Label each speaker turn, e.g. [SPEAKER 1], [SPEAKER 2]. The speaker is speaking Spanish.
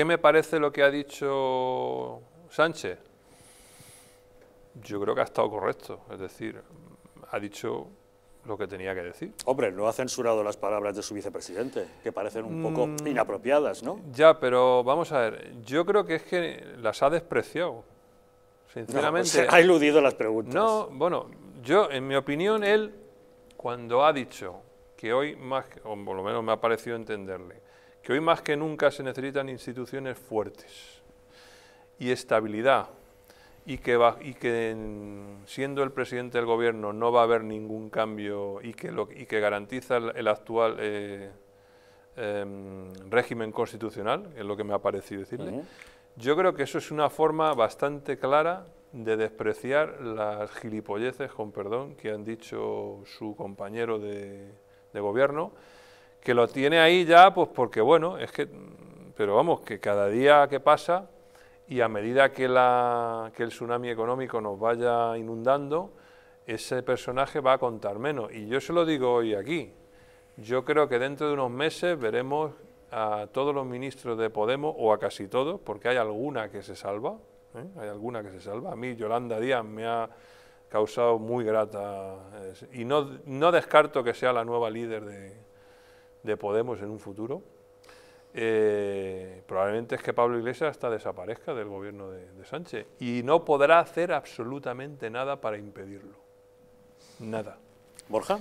[SPEAKER 1] ¿Qué me parece lo que ha dicho Sánchez? Yo creo que ha estado correcto, es decir, ha dicho lo que tenía que decir. Hombre, no ha censurado las palabras de su vicepresidente, que parecen un poco mm. inapropiadas, ¿no? Ya, pero vamos a ver, yo creo que es que las ha despreciado, sinceramente. ha iludido las preguntas. No, bueno, yo, en mi opinión, él, cuando ha dicho que hoy más, o por lo menos me ha parecido entenderle, que hoy más que nunca se necesitan instituciones fuertes y estabilidad y que, y que siendo el presidente del gobierno no va a haber ningún cambio y que, lo, que garantiza el, actual eh, em, régimen constitucional, es lo que me ha parecido decirle, yo creo que eso es una forma bastante clara de despreciar las gilipolleces, con perdón, que han dicho su compañero de, de gobierno, que lo tiene ahí ya, pues porque bueno, es que, pero vamos, que cada día que pasa y a medida que, la, que el tsunami económico nos vaya inundando, ese personaje va a contar menos. Y yo se lo digo hoy aquí. Yo creo que dentro de unos meses veremos a todos los ministros de Podemos, o a casi todos, porque hay alguna que se salva, ¿eh? hay alguna que se salva. A mí Yolanda Díaz me ha causado muy grata, eh, y no, no descarto que sea la nueva líder de, de Podemos en un futuro, eh, probablemente es que Pablo Iglesias hasta desaparezca del gobierno de, de Sánchez y no podrá hacer absolutamente nada para impedirlo. Nada. Borja.